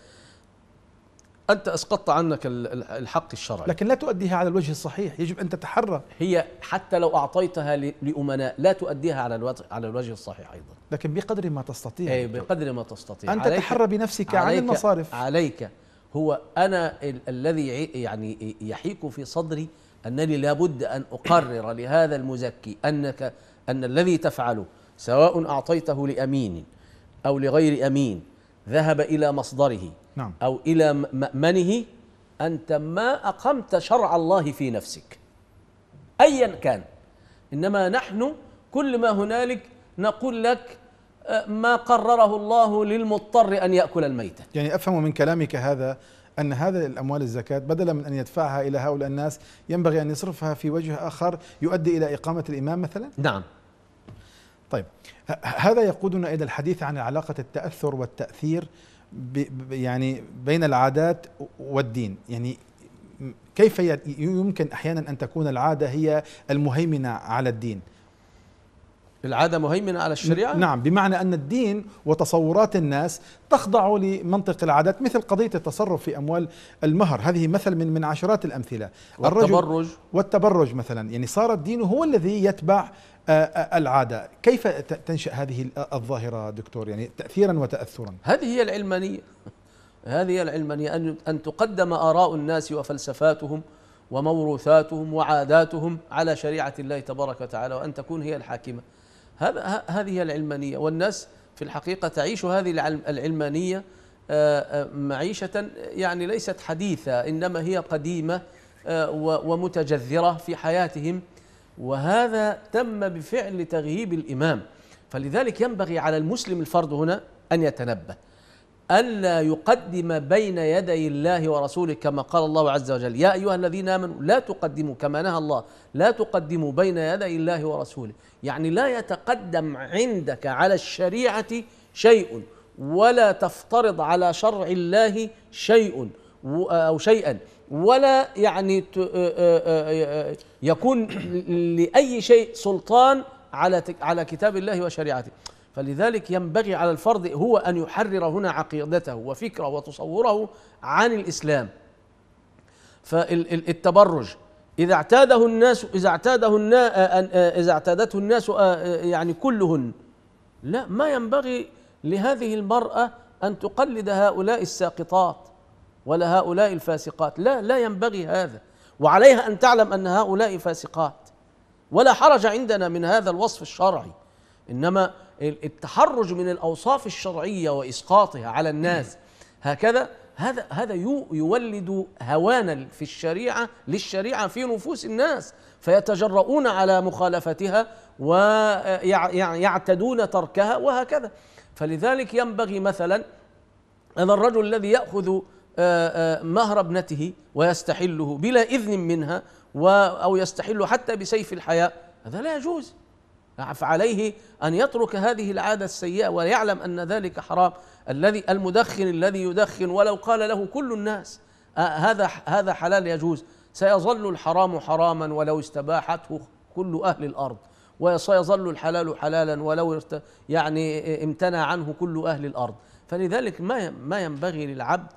أنت أسقطت عنك الحق الشرعي لكن لا تؤديها على الوجه الصحيح يجب أن تتحرى هي حتى لو أعطيتها لأمناء لا تؤديها على الوجه, على الوجه الصحيح أيضا لكن بقدر ما تستطيع أي بقدر ما تستطيع أن تتحرى بنفسك عن المصارف عليك هو أنا الذي يعني يحيك في صدري أنني لابد أن أقرر لهذا المزكي أنك أن الذي تفعله سواء أعطيته لأمين أو لغير أمين ذهب إلى مصدره نعم. أو إلى مأمنه أنت ما أقمت شرع الله في نفسك أيا كان إنما نحن كل ما هنالك نقول لك آه، ما قرره الله للمضطر أن يأكل الميتة يعني أفهم من كلامك هذا أن هذه الأموال الزكاة بدلا من أن يدفعها إلى هؤلاء الناس ينبغي أن يصرفها في وجه آخر يؤدي إلى إقامة الإمام مثلا؟ نعم طيب هذا يقودنا الى الحديث عن علاقه التاثر والتاثير يعني بين العادات والدين يعني كيف يمكن احيانا ان تكون العاده هي المهيمنه على الدين العاده مهيمنه على الشريعه نعم بمعنى ان الدين وتصورات الناس تخضع لمنطق العادات مثل قضيه التصرف في اموال المهر هذه مثل من من عشرات الامثله والتبرج والتبرج مثلا يعني صار الدين هو الذي يتبع آه، آه، العاده، كيف تنشا هذه الظاهره دكتور يعني تاثيرا وتاثرا؟ هذه هي العلمانيه هذه هي العلمانيه ان ان تقدم اراء الناس وفلسفاتهم وموروثاتهم وعاداتهم على شريعه الله تبارك وتعالى وان تكون هي الحاكمه. هذا هذه هي العلمانيه والناس في الحقيقه تعيش هذه العلمانيه آه، معيشه يعني ليست حديثه انما هي قديمه ومتجذره في حياتهم وهذا تم بفعل تغييب الإمام فلذلك ينبغي على المسلم الفرد هنا أن يتنبه ألا يقدم بين يدي الله ورسوله كما قال الله عز وجل يا أيها الذين آمنوا لا تقدموا كما نهى الله لا تقدموا بين يدي الله ورسوله يعني لا يتقدم عندك على الشريعة شيء ولا تفترض على شرع الله شيء أو شيئا ولا يعني يكون لأي شيء سلطان على على كتاب الله وشريعته فلذلك ينبغي على الفرد هو أن يحرر هنا عقيدته وفكره وتصوره عن الإسلام فالتبرج إذا اعتاده الناس إذا اعتاده إذا اعتادته الناس يعني كلهن لا ما ينبغي لهذه المرأة أن تقلد هؤلاء الساقطات ولا هؤلاء الفاسقات لا لا ينبغي هذا وعليها ان تعلم ان هؤلاء فاسقات ولا حرج عندنا من هذا الوصف الشرعي انما التحرج من الاوصاف الشرعيه واسقاطها على الناس هكذا هذا هذا يولد هوانا في الشريعه للشريعه في نفوس الناس فيتجرؤون على مخالفتها ويعتدون تركها وهكذا فلذلك ينبغي مثلا هذا الرجل الذي ياخذ آه، آه، مهر ابنته ويستحله بلا إذن منها أو يستحل حتى بسيف الحياء هذا لا يجوز فعليه أن يترك هذه العادة السيئة ويعلم أن ذلك حرام الذي المدخن الذي يدخن ولو قال له كل الناس آه، هذا هذا حلال يجوز سيظل الحرام حراما ولو استباحته كل أهل الأرض وسيظل الحلال حلالا ولو يعني امتنع عنه كل أهل الأرض فلذلك ما ما ينبغي للعبد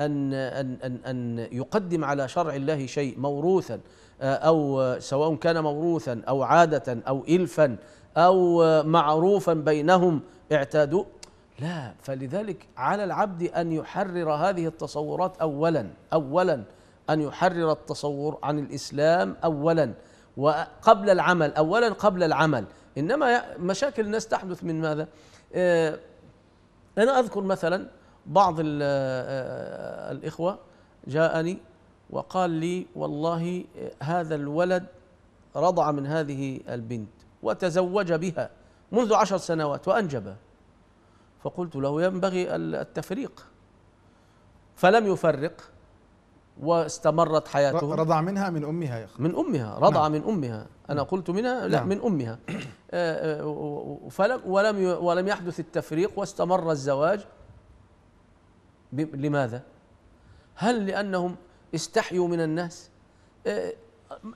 أن, أن, أن, أن يقدم على شرع الله شيء موروثا آه، أو سواء كان موروثا أو عادة أو إلفا أو معروفا بينهم اعتادوا لا فلذلك على العبد أن يحرر هذه التصورات أولا أولا أن يحرر التصور عن الإسلام أولا وقبل العمل أولا قبل العمل إنما مشاكل الناس تحدث من ماذا آه، أنا أذكر مثلا بعض آه، آه، الإخوة جاءني وقال لي والله هذا الولد رضع من هذه البنت وتزوج بها منذ عشر سنوات وأنجبه فقلت له ينبغي التفريق فلم يفرق واستمرت حياته رضع منها من امها يا اخي من امها رضع نعم. من امها انا نعم. قلت منها لا نعم. من امها [CLEARS THROAT] آه، فلم ولم ولم يحدث التفريق واستمر الزواج لماذا؟ هل لأنهم استحيوا من الناس؟ آه،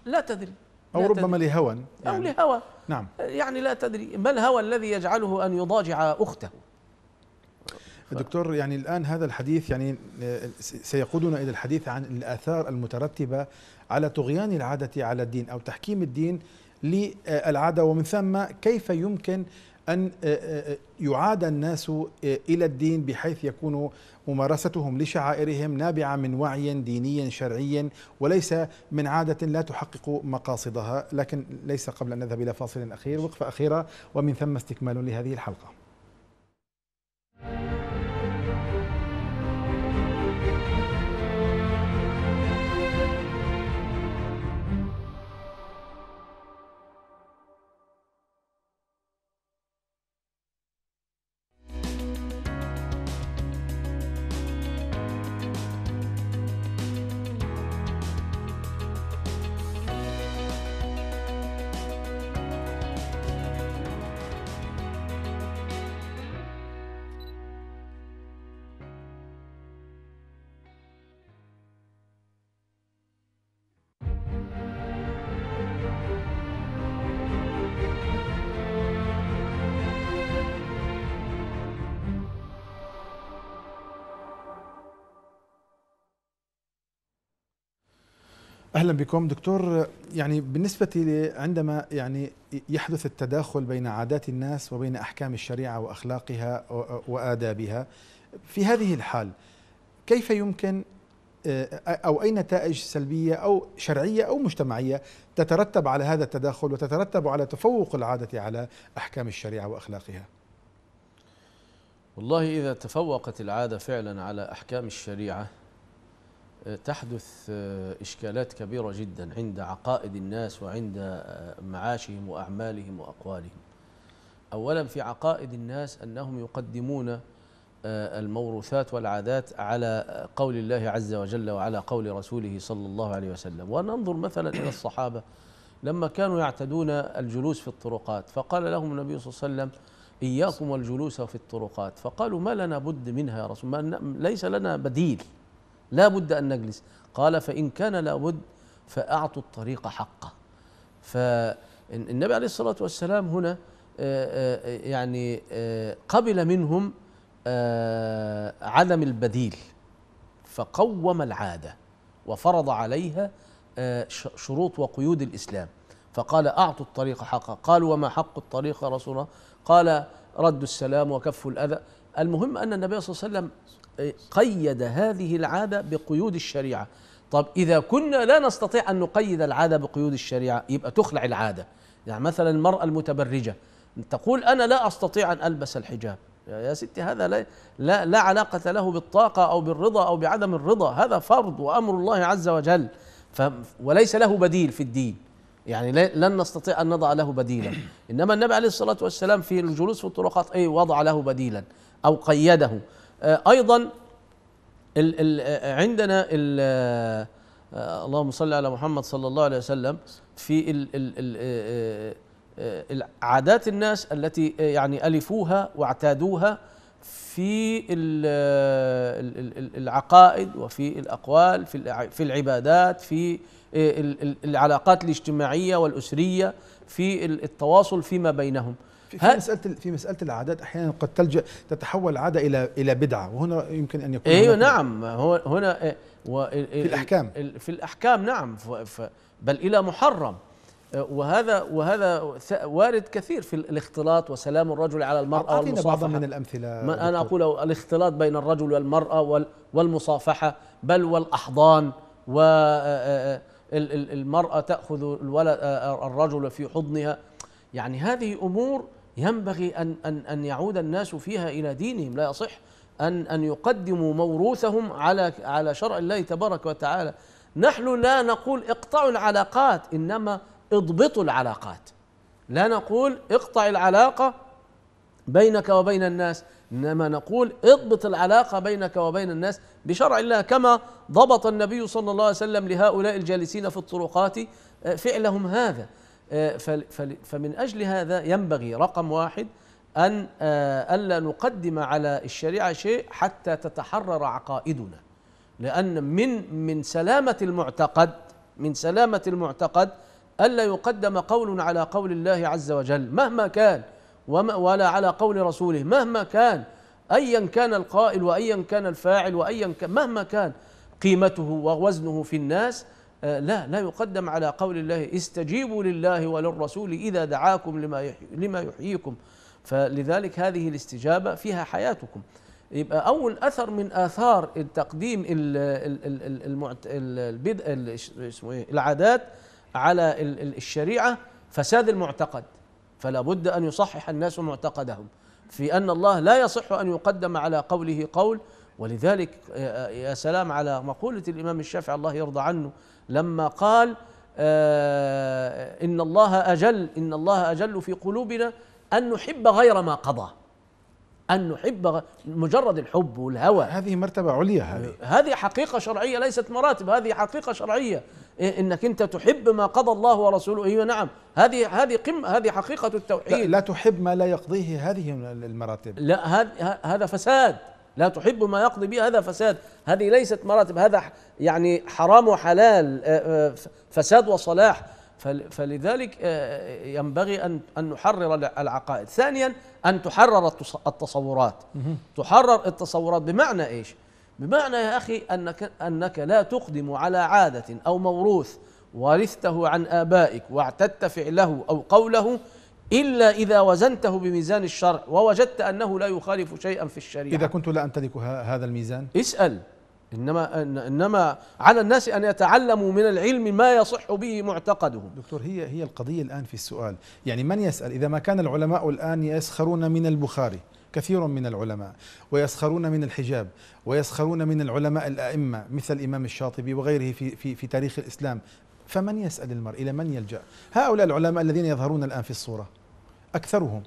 لا تدري أو لا ربما تدري لهوى يعني أو لهوى نعم آه، يعني لا تدري ما الهوى الذي يجعله أن يضاجع أخته؟ دكتور يعني الآن هذا الحديث يعني آه، سيقودنا إلى الحديث عن الآثار المترتبة على طغيان العادة على الدين أو تحكيم الدين للعادة ومن ثم كيف يمكن أن آه، آه، آه، يعاد الناس إلى الدين بحيث يكون ممارستهم لشعائرهم نابعة من وعي ديني شرعي وليس من عادة لا تحقق مقاصدها لكن ليس قبل أن نذهب إلى فاصل أخير وقفة أخيرة ومن ثم استكمال لهذه الحلقة اهلا بكم دكتور يعني بالنسبه لي عندما يعني يحدث التداخل بين عادات الناس وبين احكام الشريعه واخلاقها وادابها في هذه الحال كيف يمكن آه، او اي نتائج سلبيه او شرعيه او مجتمعيه تترتب على هذا التداخل وتترتب على تفوق العاده على احكام الشريعه واخلاقها والله اذا تفوقت العاده فعلا على احكام الشريعه آه، تحدث آه، إشكالات كبيرة جدا عند عقائد الناس وعند آه، معاشهم وأعمالهم وأقوالهم أولا في عقائد الناس أنهم يقدمون الموروثات والعادات على قول الله عز وجل وعلى قول رسوله صلى الله عليه وسلم وننظر مثلا إلى الصحابة لما كانوا يعتدون الجلوس في الطرقات فقال لهم النبي صلى الله عليه وسلم إياكم والجلوس في الطرقات فقالوا ما لنا بد منها يا رسول الله ليس لنا بديل لا بد أن نجلس قال فإن كان لا بد فأعطوا الطريق حقه فالنبي عليه الصلاة والسلام هنا آه، آه، يعني آه، قبل منهم عدم البديل فقوم العادة وفرض عليها شروط وقيود الإسلام فقال أعطوا الطريق حقه قالوا وما حق الطريق يا رسول الله قال رد السلام وكف الأذى المهم أن النبي صلى الله عليه وسلم قيد هذه العادة بقيود الشريعة طب إذا كنا لا نستطيع أن نقيد العادة بقيود الشريعة يبقى تخلع العادة يعني مثلا المرأة المتبرجة تقول أنا لا أستطيع أن ألبس الحجاب يا ستي هذا لا, لا, لا علاقة له بالطاقة أو بالرضا أو بعدم الرضا هذا فرض وأمر الله عز وجل ف وليس له بديل في الدين يعني لن نستطيع أن نضع له بديلا إنما النبي عليه الصلاة والسلام في الجلوس في الطرقات أي وضع له بديلا أو قيده آه، ايضا ال ال آه، عندنا ال آه، اللهم صل على محمد صلى الله عليه وسلم في ال ال ال عادات الناس التي يعني الفوها واعتادوها في العقائد وفي الاقوال في في العبادات في العلاقات الاجتماعيه والاسريه في التواصل فيما بينهم في, في مساله في مساله العادات احيانا قد تلجا تتحول العاده الى الى بدعه وهنا يمكن ان يكون ايوه نعم هو هنا إيه، في الاحكام في الاحكام نعم بل الى محرم أه، وهذا وهذا وارد كثير في الاختلاط وسلام الرجل على المرأة والمصافحة بعض من الأمثلة ما أنا أقول الاختلاط بين الرجل والمرأة والمصافحة بل والأحضان والمرأة أه، أه، تأخذ الولد الرجل في حضنها يعني هذه أمور ينبغي أن, أن, أن يعود الناس فيها إلى دينهم لا يصح أن, أن يقدموا موروثهم على, على شرع الله تبارك وتعالى نحن لا نقول اقطعوا العلاقات إنما اضبطوا العلاقات لا نقول اقطع العلاقة بينك وبين الناس انما نقول اضبط العلاقه بينك وبين الناس بشرع الله كما ضبط النبي صلى الله عليه وسلم لهؤلاء الجالسين في الطرقات فعلهم هذا آه، فمن أجل هذا ينبغي رقم واحد أن آه، ألا نقدم على الشريعة شيء حتى تتحرر عقائدنا لأن من من سلامة المعتقد من سلامة المعتقد ألا يقدم قول على قول الله عز وجل مهما كان ولا على قول رسوله مهما كان أيا كان القائل وأيا كان الفاعل وأيا كان مهما كان قيمته ووزنه في الناس آه، لا لا يقدم على قول الله استجيبوا لله وللرسول إذا دعاكم لما لما يحييكم فلذلك هذه الاستجابة فيها حياتكم يبقى أول أثر من آثار التقديم البدء اسمه إيه العادات على الشريعة فساد المعتقد فلا بد أن يصحح الناس معتقدهم في أن الله لا يصح أن يقدم على قوله قول ولذلك آه، آه، يا سلام على مقولة الإمام الشافعي الله يرضى عنه لما قال آه، إن الله أجل إن الله أجل في قلوبنا أن نحب غير ما قضى أن نحب مجرد الحب والهوى هذه مرتبة عليا هذه هذه حقيقة شرعية ليست مراتب هذه حقيقة شرعية انك انت تحب ما قضى الله ورسوله ايوه نعم هذه هذه قمه هذه حقيقه التوحيد لا, لا تحب ما لا يقضيه هذه المراتب لا هذا فساد لا تحب ما يقضي به هذا فساد هذه ليست مراتب هذا يعني حرام وحلال آه، آه، فساد وصلاح فلذلك آه، ينبغي ان ان نحرر العقائد ثانيا ان تحرر التصورات تحرر التصورات بمعنى ايش بمعنى يا اخي انك انك لا تقدم على عاده او موروث ورثته عن ابائك واعتدت فعله او قوله إلا إذا وزنته بميزان الشرع ووجدت أنه لا يخالف شيئا في الشريعة إذا كنت لا أمتلك هذا الميزان اسأل إنما, إنما على الناس أن يتعلموا من العلم ما يصح به معتقدهم دكتور هي, هي القضية الآن في السؤال يعني من يسأل إذا ما كان العلماء الآن يسخرون من البخاري كثير من العلماء ويسخرون من الحجاب ويسخرون من العلماء الأئمة مثل الإمام الشاطبي وغيره في, في, في تاريخ الإسلام فمن يسأل المرء إلى من يلجأ هؤلاء العلماء الذين يظهرون الآن في الصورة أكثرهم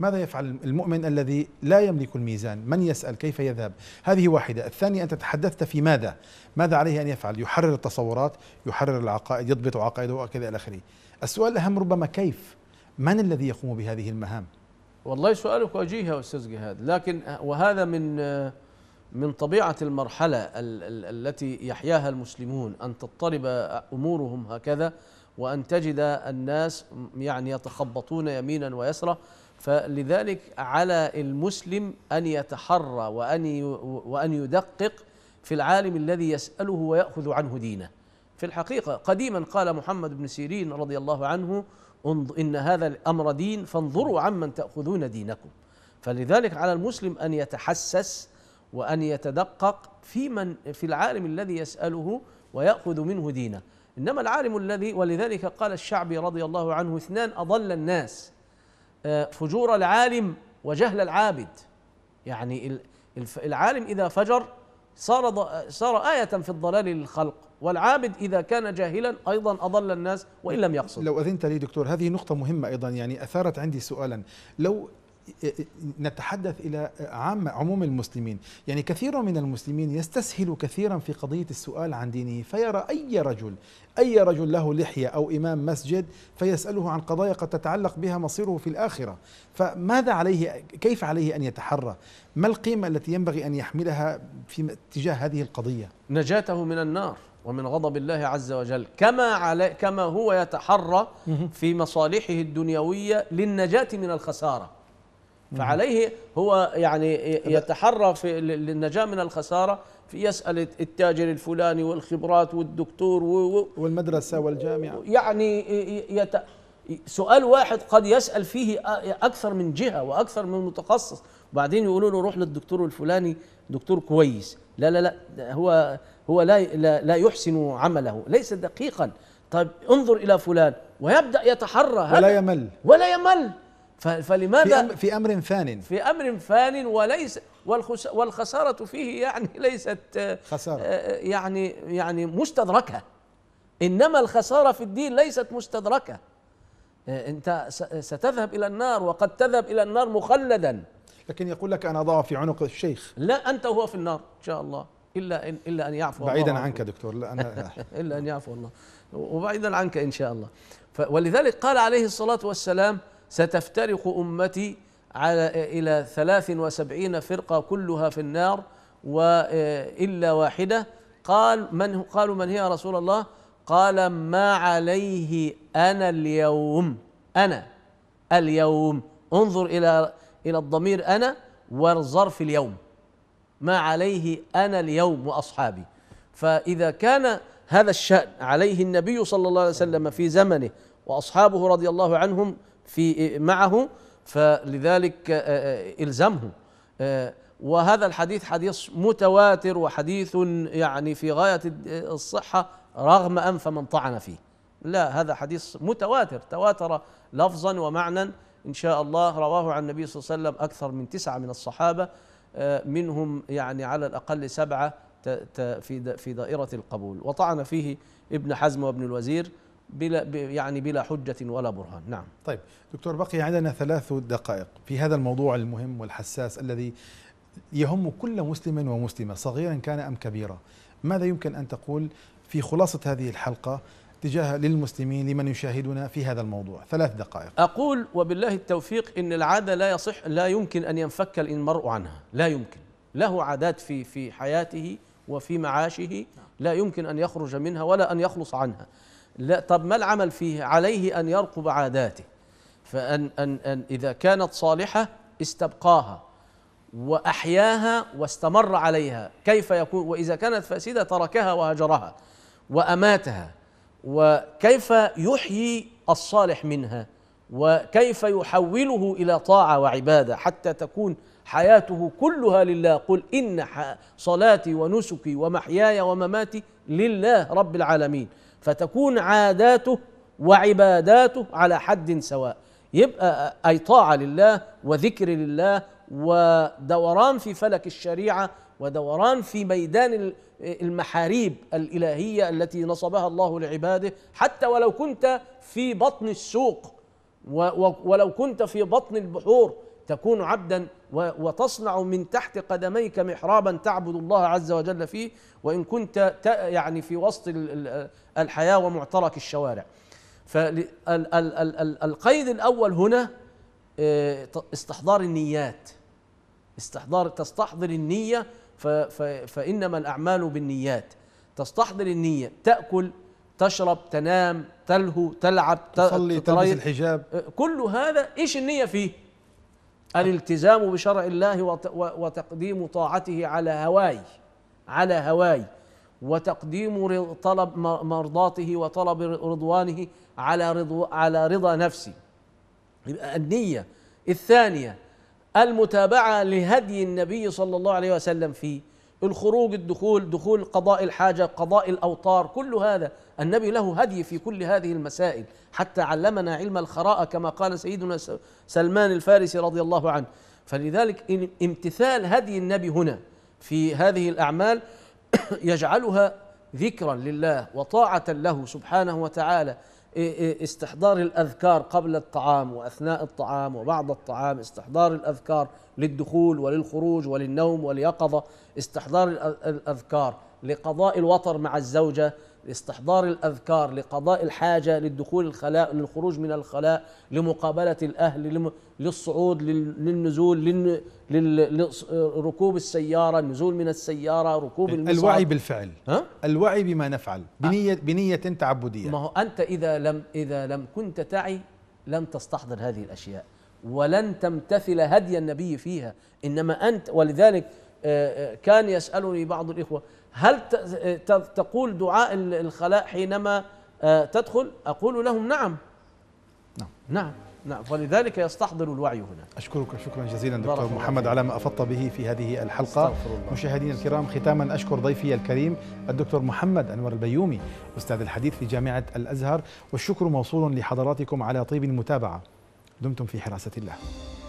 ماذا يفعل المؤمن الذي لا يملك الميزان من يسأل كيف يذهب هذه واحدة الثانية أنت تحدثت في ماذا ماذا عليه أن يفعل يحرر التصورات يحرر العقائد يضبط عقائده وكذا إلى آخره السؤال الأهم ربما كيف من الذي يقوم بهذه المهام والله سؤالك وجيه يا أستاذ جهاد لكن وهذا من من طبيعة المرحلة التي يحياها المسلمون أن تضطرب أمورهم هكذا وأن تجد الناس يعني يتخبطون يمينا ويسرا فلذلك على المسلم أن يتحرى وأن وأن يدقق في العالم الذي يسأله ويأخذ عنه دينه في الحقيقة قديما قال محمد بن سيرين رضي الله عنه إن هذا الأمر دين فانظروا عمن تأخذون دينكم فلذلك على المسلم أن يتحسس وأن يتدقق في من في العالم الذي يسأله ويأخذ منه دينه إنما العالم الذي ولذلك قال الشعبي رضي الله عنه اثنان أضل الناس آه، فجور العالم وجهل العابد يعني العالم إذا فجر صار صار آية في الضلال للخلق والعابد إذا كان جاهلا أيضا أضل الناس وإن لم يقصد لو أذنت لي دكتور هذه نقطة مهمة أيضا يعني أثارت عندي سؤالا لو نتحدث إلى عام عموم المسلمين يعني كثير من المسلمين يستسهل كثيرا في قضية السؤال عن دينه فيرى أي رجل أي رجل له لحية أو إمام مسجد فيسأله عن قضايا قد تتعلق بها مصيره في الآخرة فماذا عليه كيف عليه أن يتحرى ما القيمة التي ينبغي أن يحملها في اتجاه هذه القضية نجاته من النار ومن غضب الله عز وجل كما علي كما هو يتحرى في مصالحه الدنيويه للنجاه من الخساره فعليه هو يعني يتحرى في للنجاة من الخسارة في يسأل التاجر الفلاني والخبرات والدكتور و والمدرسة والجامعة يعني يت سؤال واحد قد يسأل فيه أكثر من جهة وأكثر من متخصص وبعدين يقولوا له روح للدكتور الفلاني دكتور كويس لا لا لا هو هو لا لا, لا يحسن عمله ليس دقيقا طيب انظر إلى فلان ويبدأ يتحرى ولا يمل ولا يمل فلماذا في امر فان في امر فان وليس والخساره فيه يعني [LAUGHS] ليست خساره آه، آه، يعني يعني مستدركه انما الخساره في الدين ليست مستدركه آه، انت ستذهب الى النار وقد تذهب الى النار مخلدا لكن يقول لك انا ضع في عنق الشيخ لا انت وهو في النار ان شاء الله الا ان الا ان يعفو بعيدا الله عنك دكتور لا أنا [LAUGHS] الا ان يعفو الله وبعيدا عنك ان شاء الله ولذلك قال عليه الصلاه والسلام ستفترق أمتي على إلى ثلاث وسبعين فرقة كلها في النار وإلا آه، واحدة قال من قالوا من هي رسول الله قال ما عليه أنا اليوم أنا اليوم انظر إلى إلى الضمير أنا والظرف اليوم ما عليه أنا اليوم وأصحابي فإذا كان هذا الشأن عليه النبي صلى الله عليه وسلم في زمنه وأصحابه رضي الله عنهم في معه فلذلك الزمه وهذا الحديث حديث متواتر وحديث يعني في غايه الصحه رغم انف من طعن فيه لا هذا حديث متواتر تواتر لفظا ومعنى ان شاء الله رواه عن النبي صلى الله عليه وسلم اكثر من تسعه من الصحابه منهم يعني على الاقل سبعه في في دائره القبول وطعن فيه ابن حزم وابن الوزير بلا يعني بلا حجة ولا برهان نعم طيب دكتور بقي عندنا ثلاث دقائق في هذا الموضوع المهم والحساس الذي يهم كل مسلم ومسلمة صغيرا كان أم كبيرا ماذا يمكن أن تقول في خلاصة هذه الحلقة تجاه للمسلمين لمن يشاهدنا في هذا الموضوع ثلاث دقائق أقول وبالله التوفيق إن العادة لا يصح لا يمكن أن ينفك المرء عنها لا يمكن له عادات في في حياته وفي معاشه لا يمكن أن يخرج منها ولا أن يخلص عنها لا طب ما العمل فيه عليه أن يرقب عاداته فأن أن أن إذا كانت صالحة استبقاها وأحياها واستمر عليها كيف يكون وإذا كانت فاسدة تركها وهجرها وأماتها وكيف يحيي الصالح منها وكيف يحوله الى طاعه وعباده حتى تكون حياته كلها لله قل ان صلاتي ونسكي ومحياي ومماتي لله رب العالمين فتكون عاداته وعباداته على حد سواء يبقى اي طاعه لله وذكر لله ودوران في فلك الشريعه ودوران في ميدان المحاريب الالهيه التي نصبها الله لعباده حتى ولو كنت في بطن السوق ولو كنت في بطن البحور تكون عبدا وتصنع من تحت قدميك محرابا تعبد الله عز وجل فيه وان كنت يعني في وسط الحياة ومعترك الشوارع فالقيد الأول هنا آه، استحضار النيات استحضار تستحضر النية فإنما الأعمال بالنيات تستحضر النية تأكل تشرب تنام تلهو تلعب تصلي تلبس الحجاب آه، كل هذا ايش النية فيه؟ الالتزام بشرع الله وتقديم طاعته على هواي على هواي وتقديم طلب مرضاته وطلب رضوانه على رضو على رضا نفسي يبقى النية الثانية المتابعة لهدي النبي صلى الله عليه وسلم في الخروج الدخول دخول قضاء الحاجة قضاء الأوطار كل هذا النبي له هدي في كل هذه المسائل حتى علمنا علم الخراء كما قال سيدنا سلمان الفارسي رضي الله عنه فلذلك امتثال هدي النبي هنا في هذه الأعمال [COUGHS] يجعلها ذكرا لله وطاعة له سبحانه وتعالى استحضار الأذكار قبل الطعام وأثناء الطعام وبعد الطعام استحضار الأذكار للدخول وللخروج وللنوم واليقظة استحضار الأذكار لقضاء الوطر مع الزوجة لاستحضار الأذكار لقضاء الحاجة للدخول الخلاء للخروج من الخلاء لمقابلة الأهل للصعود للنزول لركوب السيارة النزول من السيارة ركوب المصعد الوعي بالفعل ها؟ الوعي بما نفعل بنية, آه. بنية تعبدية ما هو أنت إذا لم, إذا لم كنت تعي لم تستحضر هذه الأشياء ولن تمتثل هدي النبي فيها إنما أنت ولذلك آه، آه، كان يسألني بعض الإخوة هل تقول دعاء الخلاء حينما آه، تدخل أقول لهم نعم نعم نعم نعم ولذلك يستحضر الوعي هنا أشكرك شكرا جزيلا دكتور محمد على ما أفضت به في هذه الحلقة مشاهدينا الكرام ختاما أشكر ضيفي الكريم الدكتور محمد أنور البيومي أستاذ الحديث في جامعة الأزهر والشكر موصول لحضراتكم على طيب المتابعة دمتم في حراسة الله